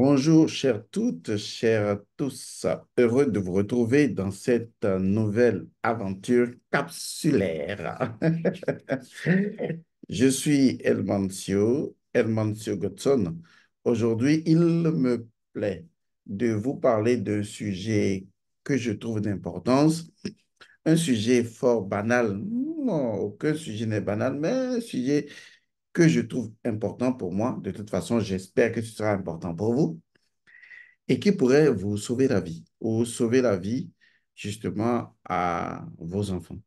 Bonjour, chères toutes, chers tous. Heureux de vous retrouver dans cette nouvelle aventure capsulaire. Je suis Elmancio, Elmancio Godson. Aujourd'hui, il me plaît de vous parler d'un sujet que je trouve d'importance, un sujet fort banal. Non, aucun sujet n'est banal, mais un sujet que je trouve important pour moi. De toute façon, j'espère que ce sera important pour vous et qui pourrait vous sauver la vie ou sauver la vie justement à vos enfants.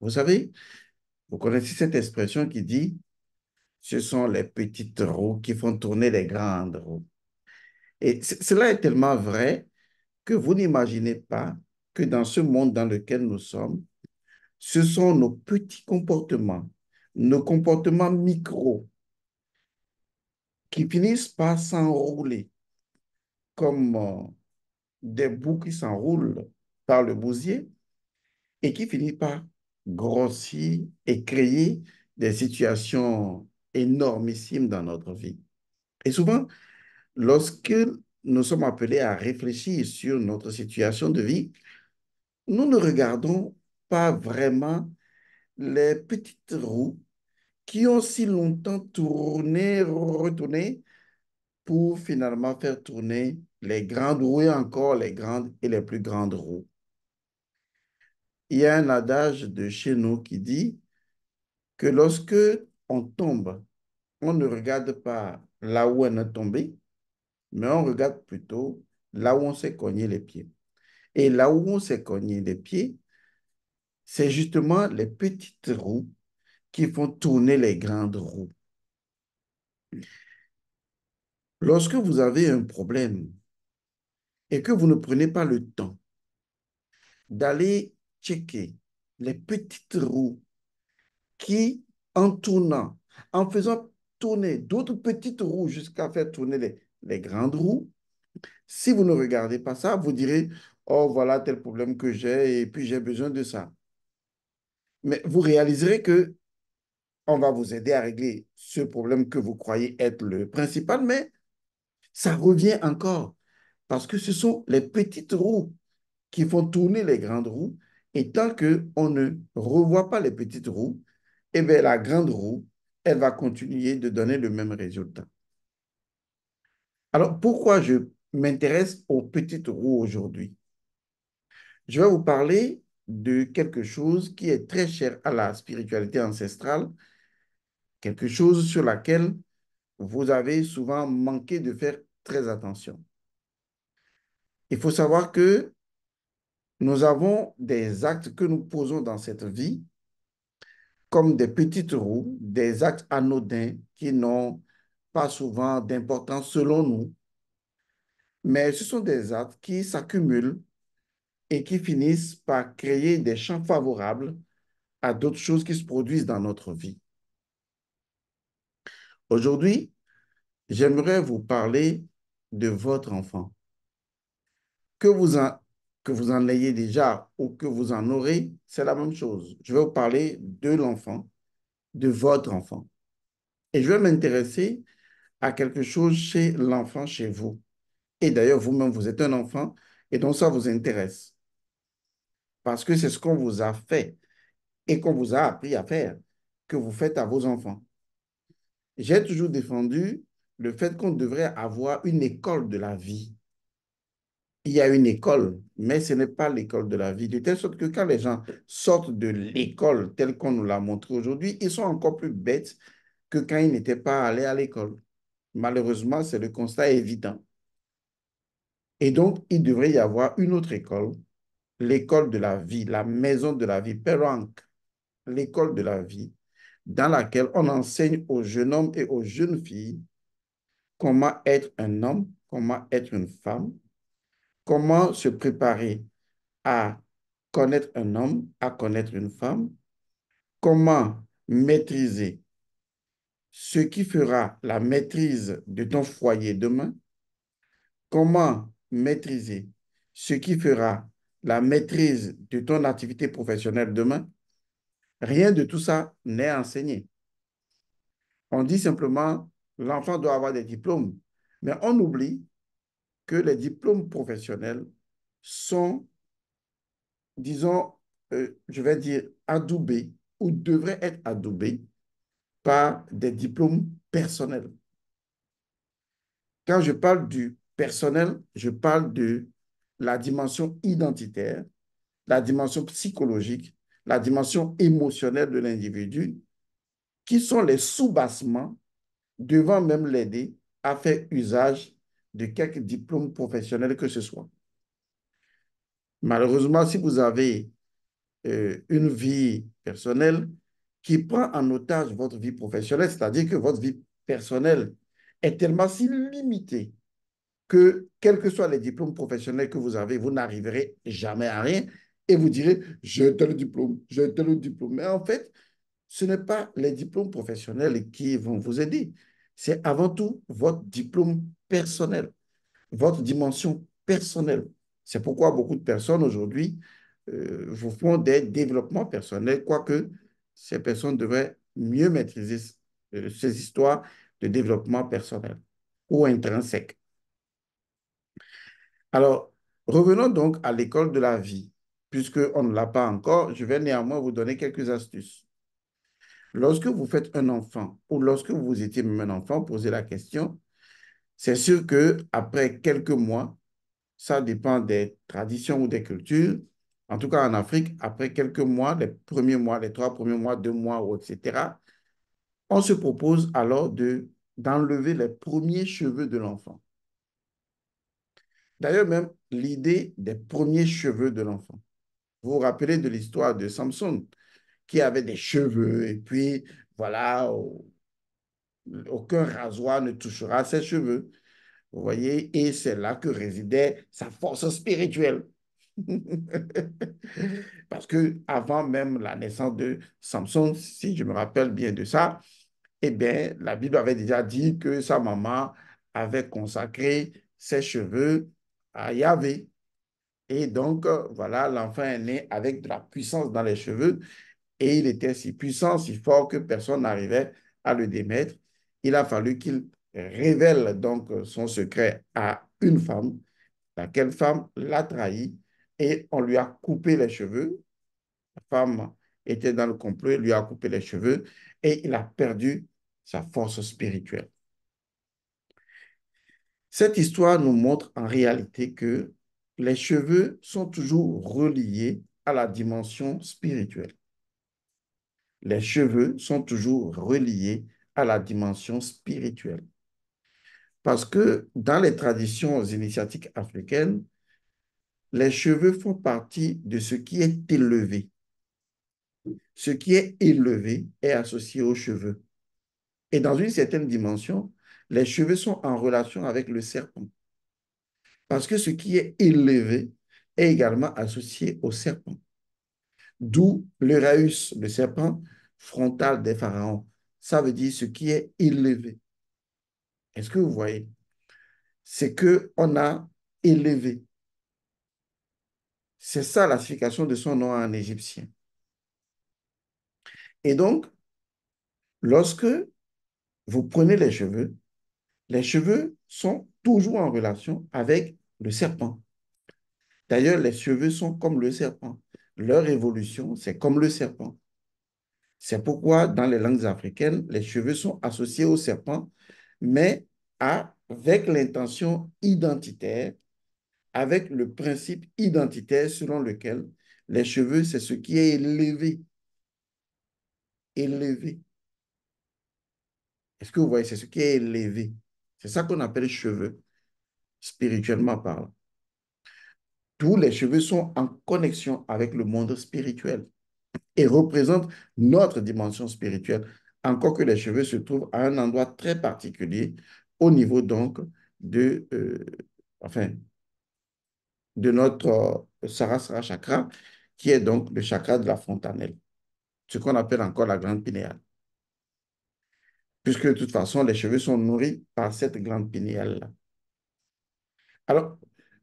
Vous savez, vous connaissez cette expression qui dit ce sont les petites roues qui font tourner les grandes roues. Et cela est tellement vrai que vous n'imaginez pas que dans ce monde dans lequel nous sommes, ce sont nos petits comportements nos comportements micro qui finissent par s'enrouler comme euh, des bouts qui s'enroulent par le bousier et qui finissent par grossir et créer des situations énormissimes dans notre vie. Et souvent, lorsque nous sommes appelés à réfléchir sur notre situation de vie, nous ne regardons pas vraiment les petites roues qui ont si longtemps tourné, retourné, pour finalement faire tourner les grandes roues encore les grandes et les plus grandes roues. Il y a un adage de chez nous qui dit que lorsque on tombe, on ne regarde pas là où on est tombé, mais on regarde plutôt là où on s'est cogné les pieds. Et là où on s'est cogné les pieds, c'est justement les petites roues qui font tourner les grandes roues. Lorsque vous avez un problème et que vous ne prenez pas le temps d'aller checker les petites roues qui, en tournant, en faisant tourner d'autres petites roues jusqu'à faire tourner les, les, grandes roues, si vous ne regardez pas ça, vous direz, oh voilà tel problème que j'ai et puis j'ai besoin de ça mais vous réaliserez que on va vous aider à régler ce problème que vous croyez être le principal, mais ça revient encore parce que ce sont les petites roues qui font tourner les grandes roues. Et tant qu'on ne revoit pas les petites roues, eh bien, la grande roue, elle va continuer de donner le même résultat. Alors, pourquoi je m'intéresse aux petites roues aujourd'hui Je vais vous parler de quelque chose qui est très cher à la spiritualité ancestrale, quelque chose sur laquelle vous avez souvent manqué de faire très attention. Il faut savoir que nous avons des actes que nous posons dans cette vie comme des petites roues, des actes anodins qui n'ont pas souvent d'importance selon nous, mais ce sont des actes qui s'accumulent et qui finissent par créer des champs favorables à d'autres choses qui se produisent dans notre vie. Aujourd'hui, j'aimerais vous parler de votre enfant. Que vous, en, que vous en ayez déjà ou que vous en aurez, c'est la même chose. Je vais vous parler de l'enfant, de votre enfant. Et je vais m'intéresser à quelque chose chez l'enfant chez vous. Et d'ailleurs, vous-même, vous êtes un enfant et donc ça vous intéresse. Parce que c'est ce qu'on vous a fait et qu'on vous a appris à faire, que vous faites à vos enfants. J'ai toujours défendu le fait qu'on devrait avoir une école de la vie. Il y a une école, mais ce n'est pas l'école de la vie. De telle sorte que quand les gens sortent de l'école telle qu'on nous l'a montré aujourd'hui, ils sont encore plus bêtes que quand ils n'étaient pas allés à l'école. Malheureusement, c'est le constat évident. Et donc, il devrait y avoir une autre école Mm. l'école de la vie, la maison de la vie, Perank, l'école de la vie, dans laquelle on enseigne aux jeunes hommes et aux jeunes filles comment être un homme, comment être une femme, comment se préparer à connaître un homme, à connaître une femme, comment maîtriser ce qui fera la maîtrise de ton foyer demain, comment maîtriser ce qui fera la maîtrise de ton activité professionnelle demain, rien de tout ça n'est enseigné. On dit simplement, l'enfant doit avoir des diplômes, mais on oublie que les diplômes professionnels sont, disons, euh, je vais dire, adoubés ou devraient être adoubés par des diplômes personnels. Quand je parle du personnel, je parle de la dimension identitaire, la dimension psychologique, la dimension émotionnelle de l'individu, qui sont les sous-bassements devant même l'aider à faire usage de quelque diplôme professionnel que ce soit. Malheureusement, si vous avez euh, une vie personnelle qui prend en otage votre vie professionnelle, c'est-à-dire que votre vie personnelle est tellement si limitée que, quels que soient les diplômes professionnels que vous avez, vous n'arriverez jamais à rien et vous direz j'ai tel diplôme, j'ai tel diplôme. Mais en fait, ce n'est pas les diplômes professionnels qui vont vous aider. C'est avant tout votre diplôme personnel, votre dimension personnelle. C'est pourquoi beaucoup de personnes aujourd'hui euh, vous font des développements personnels, quoique ces personnes devraient mieux maîtriser euh, ces histoires de développement personnel ou intrinsèque. Alors, revenons donc à l'école de la vie. Puisqu'on ne l'a pas encore, je vais néanmoins vous donner quelques astuces. Lorsque vous faites un enfant ou lorsque vous étiez même un enfant, posez la question. C'est sûr que après quelques mois, ça dépend des traditions ou des cultures. En tout cas, en Afrique, après quelques mois, les premiers mois, les trois premiers mois, deux mois, etc., on se propose alors de d'enlever les premiers cheveux de l'enfant. D'ailleurs, même l'idée des premiers cheveux de l'enfant. Vous vous rappelez de l'histoire de Samson, qui avait des cheveux, et puis voilà, aucun rasoir ne touchera ses cheveux. Vous voyez, et c'est là que résidait sa force spirituelle. Parce que avant même la naissance de Samson, si je me rappelle bien de ça, eh bien, la Bible avait déjà dit que sa maman avait consacré ses cheveux à Yahvé. Et donc, euh, voilà, l'enfant est né avec de la puissance dans les cheveux et il était si puissant, si fort que personne n'arrivait à le démettre. Il a fallu qu'il révèle donc son secret à une femme, laquelle femme l'a trahi et on lui a coupé les cheveux. La femme était dans le complot, lui a coupé les cheveux et il a perdu sa force spirituelle. Cette histoire nous montre en réalité que les cheveux sont toujours reliés à la dimension spirituelle. Les cheveux sont toujours reliés à la dimension spirituelle. Parce que dans les traditions initiatiques africaines, les cheveux font partie de ce qui est élevé. Ce qui est élevé est associé aux cheveux. Et dans une certaine dimension, les cheveux sont en relation avec le serpent. Parce que ce qui est élevé est également associé au serpent. D'où Raus le serpent frontal des pharaons. Ça veut dire ce qui est élevé. Est-ce que vous voyez C'est qu'on a élevé. C'est ça la signification de son nom en égyptien. Et donc, lorsque vous prenez les cheveux, les cheveux sont toujours en relation avec le serpent. D'ailleurs, les cheveux sont comme le serpent. Leur évolution, c'est comme le serpent. C'est pourquoi dans les langues africaines, les cheveux sont associés au serpent, mais avec l'intention identitaire, avec le principe identitaire selon lequel les cheveux, c'est ce qui est élevé. Élevé. Est-ce que vous voyez, c'est ce qui est élevé. C'est ça qu'on appelle cheveux, spirituellement parlant. Tous les cheveux sont en connexion avec le monde spirituel et représentent notre dimension spirituelle, encore que les cheveux se trouvent à un endroit très particulier, au niveau donc de, euh, enfin, de notre euh, sarasra chakra, qui est donc le chakra de la fontanelle, ce qu'on appelle encore la grande pinéale puisque de toute façon, les cheveux sont nourris par cette glande pinéale-là. Alors,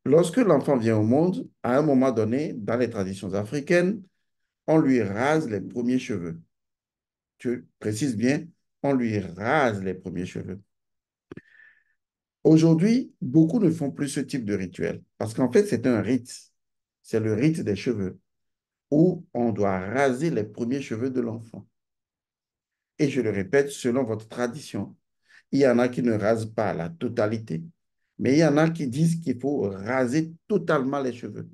lorsque l'enfant vient au monde, à un moment donné, dans les traditions africaines, on lui rase les premiers cheveux. Tu précises bien, on lui rase les premiers cheveux. Aujourd'hui, beaucoup ne font plus ce type de rituel, parce qu'en fait, c'est un rite. C'est le rite des cheveux, où on doit raser les premiers cheveux de l'enfant. Et je le répète, selon votre tradition, il y en a qui ne rasent pas la totalité, mais il y en a qui disent qu'il faut raser totalement les cheveux.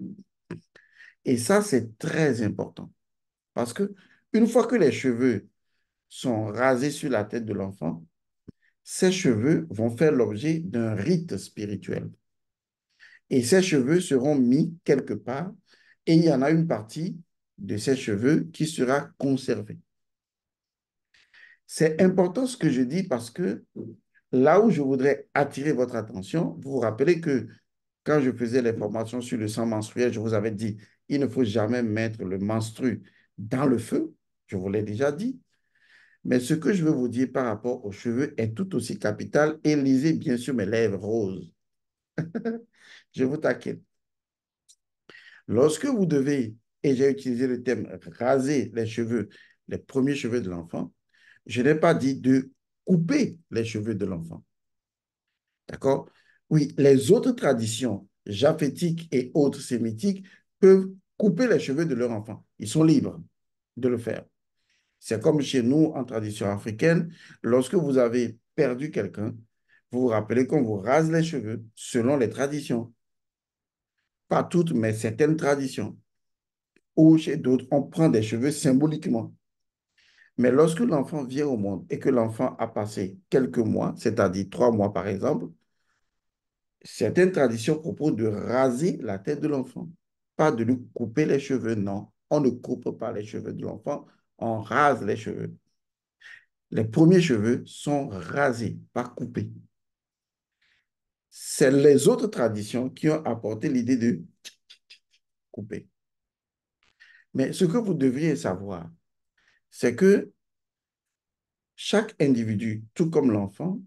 Et ça, c'est très important. Parce que une fois que les cheveux sont rasés sur la tête de l'enfant, ces cheveux vont faire l'objet d'un rite spirituel. Et ces cheveux seront mis quelque part, et il y en a une partie de ces cheveux qui sera conservée. C'est important ce que je dis parce que là où je voudrais attirer votre attention, vous vous rappelez que quand je faisais l'information sur le sang menstruel, je vous avais dit, il ne faut jamais mettre le menstru dans le feu. Je vous l'ai déjà dit. Mais ce que je veux vous dire par rapport aux cheveux est tout aussi capital et lisez bien sûr mes lèvres roses. je vous taquine. Lorsque vous devez, et j'ai utilisé le terme raser les cheveux, les premiers cheveux de l'enfant, je n'ai pas dit de couper les cheveux de l'enfant. D'accord Oui, les autres traditions japhétiques et autres sémitiques peuvent couper les cheveux de leur enfant. Ils sont libres de le faire. C'est comme chez nous, en tradition africaine, lorsque vous avez perdu quelqu'un, vous vous rappelez qu'on vous rase les cheveux selon les traditions. Pas toutes, mais certaines traditions. Ou chez d'autres, on prend des cheveux symboliquement. Mais lorsque l'enfant vient au monde et que l'enfant a passé quelques mois, c'est-à-dire trois mois par exemple, certaines traditions proposent de raser la tête de l'enfant, pas de lui couper les cheveux, non. On ne coupe pas les cheveux de l'enfant, on rase les cheveux. Les premiers cheveux sont rasés, pas coupés. C'est les autres traditions qui ont apporté l'idée de couper. Mais ce que vous devriez savoir, c'est que chaque individu, tout comme l'enfant,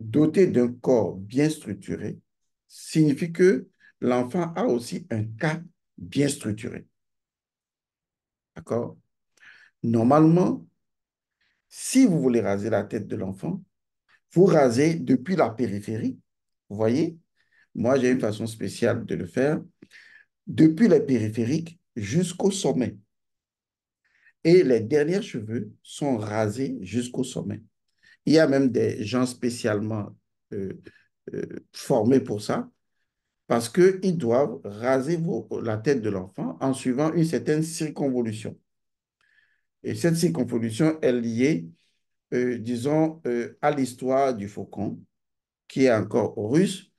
doté d'un corps bien structuré, signifie que l'enfant a aussi un cas bien structuré. D'accord Normalement, si vous voulez raser la tête de l'enfant, vous rasez depuis la périphérie. Vous voyez Moi, j'ai une façon spéciale de le faire. Depuis la périphérie jusqu'au sommet et les derniers cheveux sont rasés jusqu'au sommet. Il y a même des gens spécialement euh, euh, formés pour ça, parce qu'ils doivent raser la tête de l'enfant en suivant une certaine circonvolution. Et cette circonvolution est liée, euh, disons, à l'histoire du faucon, qui est encore russe,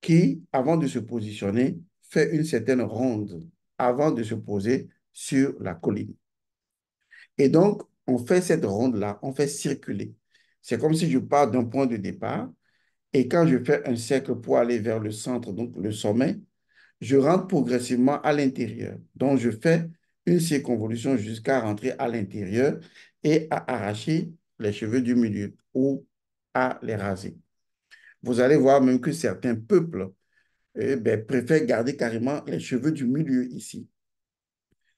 qui, avant de se positionner, fait une certaine ronde avant de se poser sur la colline. Et donc, on fait cette ronde-là, on fait circuler. C'est comme si je pars d'un point de départ et quand je fais un cercle pour aller vers le centre, donc le sommet, je rentre progressivement à l'intérieur. Donc, je fais une circonvolution jusqu'à rentrer à l'intérieur et à arracher les cheveux du milieu ou à les raser. Vous allez voir même que certains peuples eh ben, préfèrent garder carrément les cheveux du milieu ici,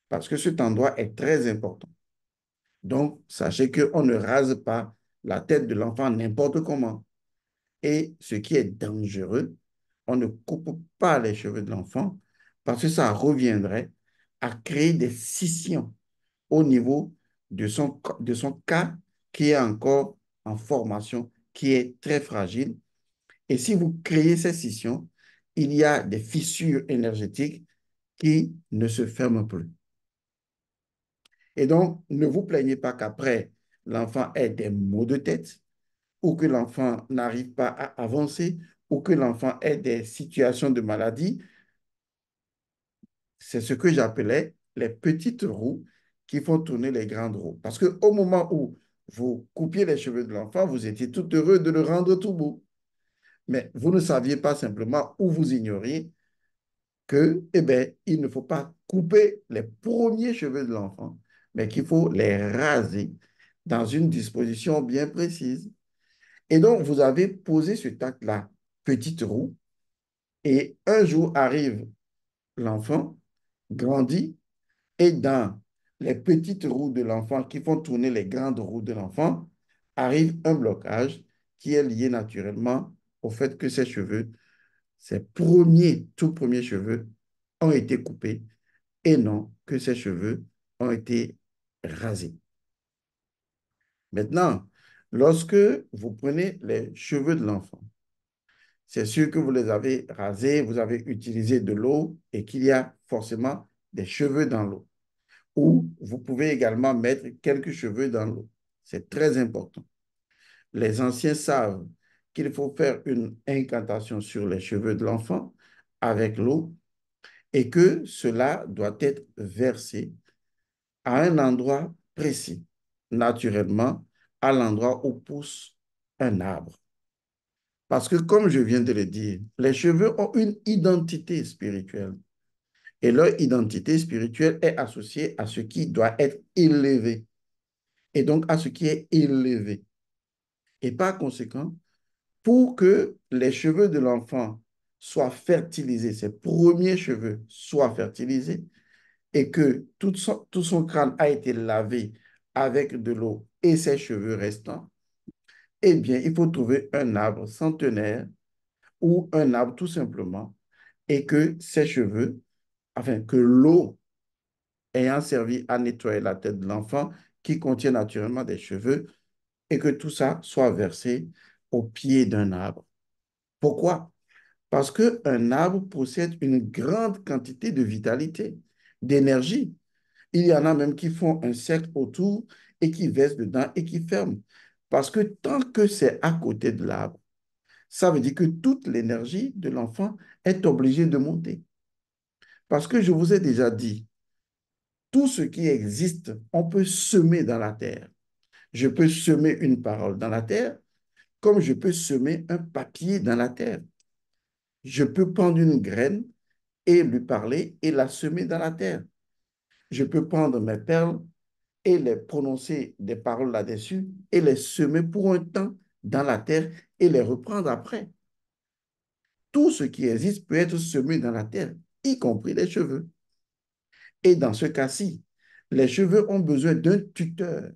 parce que cet endroit est très important. Donc, sachez qu'on ne rase pas la tête de l'enfant n'importe comment. Et ce qui est dangereux, on ne coupe pas les cheveux de l'enfant parce que ça reviendrait à créer des scissions au niveau de son, de son cas qui est encore en formation, qui est très fragile. Et si vous créez ces scissions, il y a des fissures énergétiques qui ne se ferment plus. Et donc, ne vous plaignez pas qu'après, l'enfant ait des maux de tête ou que l'enfant n'arrive pas à avancer ou que l'enfant ait des situations de maladie. C'est ce que j'appelais les petites roues qui font tourner les grandes roues. Parce qu'au moment où vous coupiez les cheveux de l'enfant, vous étiez tout heureux de le rendre tout beau. Mais vous ne saviez pas simplement ou vous ignoriez que, eh bien, il ne faut pas couper les premiers cheveux de l'enfant mais qu'il faut les raser dans une disposition bien précise. Et donc, vous avez posé ce tac là petite roue, et un jour arrive l'enfant, grandit, et dans les petites roues de l'enfant qui font tourner les grandes roues de l'enfant, arrive un blocage qui est lié naturellement au fait que ses cheveux, ses premiers, tout premiers cheveux, ont été coupés et non que ses cheveux ont été rasé. Maintenant, lorsque vous prenez les cheveux de l'enfant, c'est sûr que vous les avez rasés, vous avez utilisé de l'eau et qu'il y a forcément des cheveux dans l'eau. Ou vous pouvez également mettre quelques cheveux dans l'eau. C'est très important. Les anciens savent qu'il faut faire une incantation sur les cheveux de l'enfant avec l'eau et que cela doit être versé à un endroit précis, naturellement à l'endroit où pousse un arbre. Parce que comme je viens de le dire, les cheveux ont une identité spirituelle. Et leur identité spirituelle est associée à ce qui doit être élevé. Et donc à ce qui est élevé. Et par conséquent, pour que les cheveux de l'enfant soient fertilisés, ses premiers cheveux soient fertilisés, et que tout son, tout son crâne a été lavé avec de l'eau et ses cheveux restants, eh bien, il faut trouver un arbre centenaire ou un arbre tout simplement et que ses cheveux, enfin, que l'eau ayant servi à nettoyer la tête de l'enfant, qui contient naturellement des cheveux, et que tout ça soit versé au pied d'un arbre. Pourquoi? Parce qu'un arbre possède une grande quantité de vitalité d'énergie. Il y en a même qui font un cercle autour et qui versent dedans et qui ferment. Parce que tant que c'est à côté de l'arbre, ça veut dire que toute l'énergie de l'enfant est obligée de monter. Parce que je vous ai déjà dit, tout ce qui existe, on peut semer dans la terre. Je peux semer une parole dans la terre, comme je peux semer un papier dans la terre. Je peux prendre une graine et lui parler et la semer dans la terre. Je peux prendre mes perles et les prononcer des paroles là-dessus et les semer pour un temps dans la terre et les reprendre après. Tout ce qui existe peut être semé dans la terre, y compris les cheveux. Et dans ce cas-ci, les cheveux ont besoin d'un tuteur.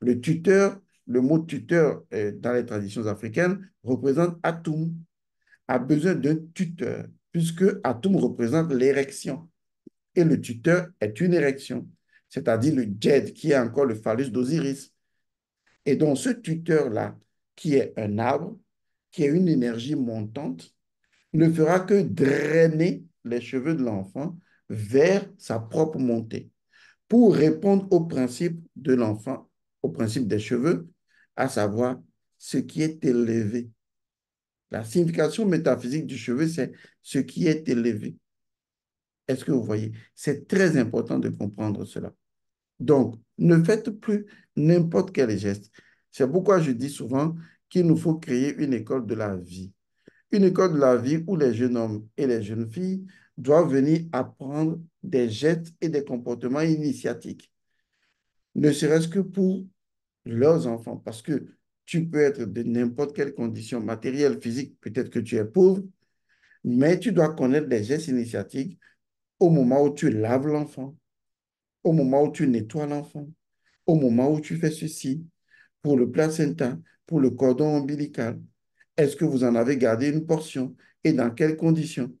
Le tuteur, le mot tuteur euh, dans les traditions africaines représente Atum, a besoin d'un tuteur puisque Atum représente l'érection. Et le tuteur est une érection, c'est-à-dire le Jed, qui est encore le phallus d'Osiris. Et donc ce tuteur-là, qui est un arbre, qui est une énergie montante, ne fera que drainer les cheveux de l'enfant vers sa propre montée pour répondre au principe de l'enfant, au principe des cheveux, à savoir ce qui est élevé la signification métaphysique du cheveu, c'est ce qui est élevé. Est-ce que vous voyez C'est très important de comprendre cela. Donc, ne faites plus n'importe quel geste. C'est pourquoi je dis souvent qu'il nous faut créer une école de la vie. Une école de la vie où les jeunes hommes et les jeunes filles doivent venir apprendre des gestes et des comportements initiatiques. Ne serait-ce que pour leurs enfants, parce que tu peux être de n'importe quelle condition matérielle, physique, peut-être que tu es pauvre, mais tu dois connaître des gestes initiatiques au moment où tu laves l'enfant, au moment où tu nettoies l'enfant, au moment où tu fais ceci, pour le placenta, pour le cordon ombilical. Est-ce que vous en avez gardé une portion et dans quelles conditions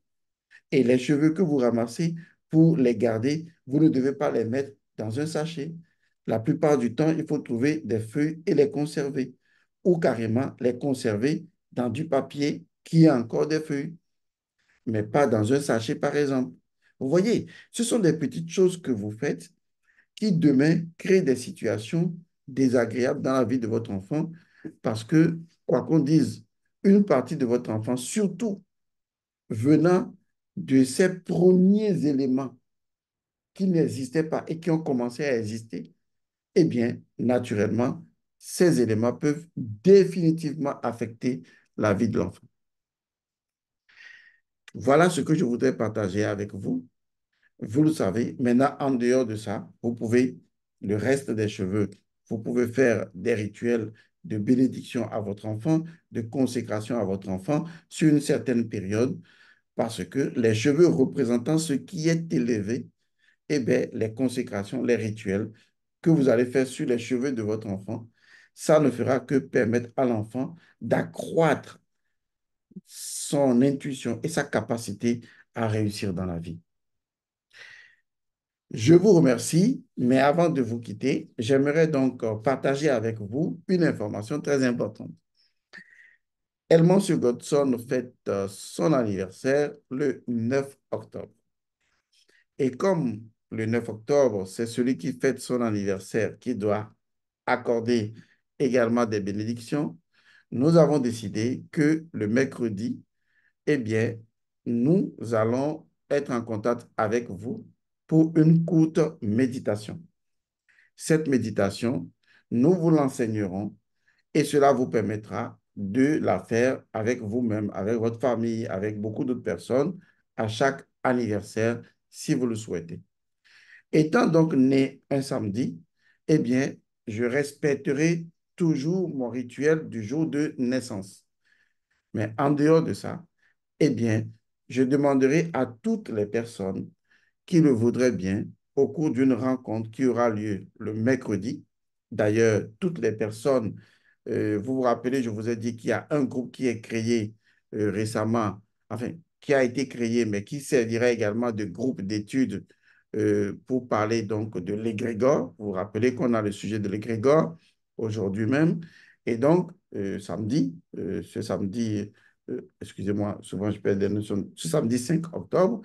Et les cheveux que vous ramassez pour les garder, vous ne devez pas les mettre dans un sachet. La plupart du temps, il faut trouver des feuilles et les conserver ou carrément les conserver dans du papier qui a encore des feuilles, mais pas dans un sachet, par exemple. Vous voyez, ce sont des petites choses que vous faites qui, demain, créent des situations désagréables dans la vie de votre enfant parce que, quoi qu'on dise, une partie de votre enfant, surtout venant de ces premiers éléments qui n'existaient pas et qui ont commencé à exister, eh bien, naturellement, ces éléments peuvent définitivement affecter la vie de l'enfant. Voilà ce que je voudrais partager avec vous. Vous le savez, maintenant, en dehors de ça, vous pouvez, le reste des cheveux, vous pouvez faire des rituels de bénédiction à votre enfant, de consécration à votre enfant sur une certaine période, parce que les cheveux représentant ce qui est élevé, eh bien, les consécrations, les rituels que vous allez faire sur les cheveux de votre enfant ça ne fera que permettre à l'enfant d'accroître son intuition et sa capacité à réussir dans la vie. Je vous remercie, mais avant de vous quitter, j'aimerais donc euh, partager avec vous une information très importante. Monsieur Godson fête euh, son anniversaire le 9 octobre. Et comme le 9 octobre, c'est celui qui fête son anniversaire qui doit accorder également des bénédictions, nous avons décidé que le mercredi, eh bien, nous allons être en contact avec vous pour une courte méditation. Cette méditation, nous vous l'enseignerons et cela vous permettra de la faire avec vous-même, avec votre famille, avec beaucoup d'autres personnes à chaque anniversaire si vous le souhaitez. Étant donc né un samedi, eh bien, je respecterai toujours mon rituel du jour de naissance. Mais en dehors de ça, eh bien, je demanderai à toutes les personnes qui le voudraient bien au cours d'une rencontre qui aura lieu le mercredi. D'ailleurs, toutes les personnes, euh, vous vous rappelez, je vous ai dit qu'il y a un groupe qui est créé euh, récemment, enfin, qui a été créé, mais qui servirait également de groupe d'études euh, pour parler donc de l'égrégore. Vous vous rappelez qu'on a le sujet de l'égrégore aujourd'hui même. Et donc, euh, samedi, euh, ce samedi, euh, excusez-moi, souvent je perds des notions, ce samedi 5 octobre,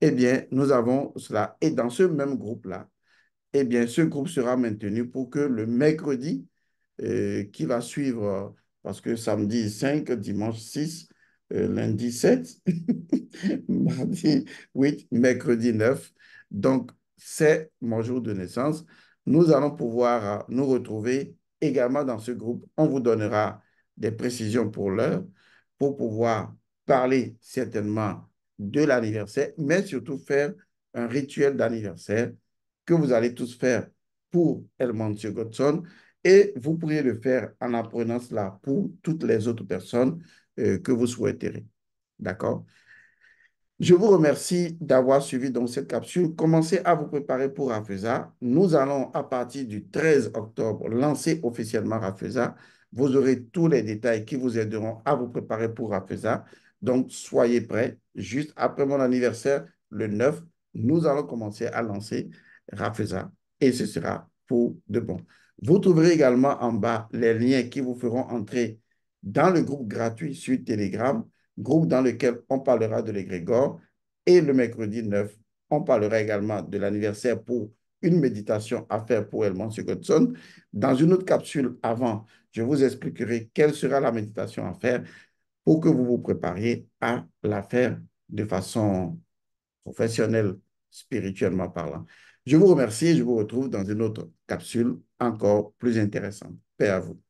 eh bien, nous avons cela. Et dans ce même groupe-là, eh bien, ce groupe sera maintenu pour que le mercredi qui va suivre, parce que samedi 5, dimanche 6, lundi 7, mardi 8, mercredi 9, donc c'est mon jour de naissance, nous allons pouvoir nous retrouver également dans ce groupe. On vous donnera des précisions pour l'heure pour pouvoir parler certainement de l'anniversaire, mais surtout faire un rituel d'anniversaire que vous allez tous faire pour Elmond Godson et vous pourriez le faire en apprenant cela pour toutes les autres personnes euh, que vous souhaiterez. D'accord je vous remercie d'avoir suivi donc cette capsule. Commencez à vous préparer pour Rafesa. Nous allons, à partir du 13 octobre, lancer officiellement Rafesa. Vous aurez tous les détails qui vous aideront à vous préparer pour Rafesa. Donc, soyez prêts. Juste après mon anniversaire, le 9, nous allons commencer à lancer Rafesa. et ce sera pour de bon. Vous trouverez également en bas les liens qui vous feront entrer dans le groupe gratuit sur Telegram groupe dans lequel on parlera de l'égrégore. Et le mercredi 9, on parlera également de l'anniversaire pour une méditation à faire pour Elman Godson. Dans une autre capsule avant, je vous expliquerai quelle sera la méditation à faire pour que vous vous prépariez à la faire de façon professionnelle, spirituellement parlant. Je vous remercie et je vous retrouve dans une autre capsule encore plus intéressante. Paix à vous.